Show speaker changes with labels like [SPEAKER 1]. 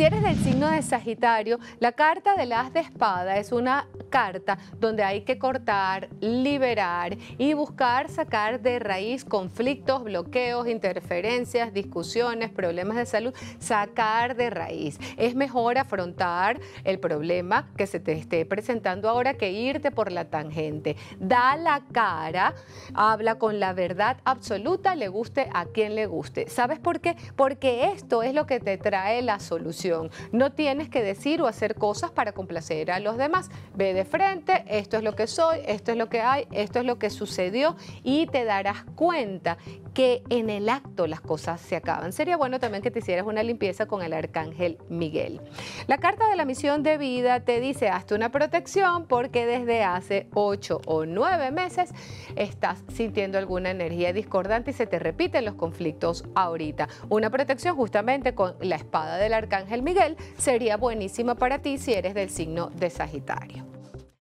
[SPEAKER 1] Si eres del signo de Sagitario, la carta de las de espada es una carta donde hay que cortar, liberar y buscar sacar de raíz conflictos, bloqueos, interferencias, discusiones, problemas de salud, sacar de raíz. Es mejor afrontar el problema que se te esté presentando ahora que irte por la tangente. Da la cara, habla con la verdad absoluta, le guste a quien le guste. ¿Sabes por qué? Porque esto es lo que te trae la solución no tienes que decir o hacer cosas para complacer a los demás. Ve de frente, esto es lo que soy, esto es lo que hay, esto es lo que sucedió y te darás cuenta que en el acto las cosas se acaban. Sería bueno también que te hicieras una limpieza con el arcángel Miguel. La carta de la misión de vida te dice, hazte una protección porque desde hace ocho o nueve meses estás sintiendo alguna energía discordante y se te repiten los conflictos ahorita. Una protección justamente con la espada del arcángel Miguel sería buenísima para ti si eres del signo de Sagitario.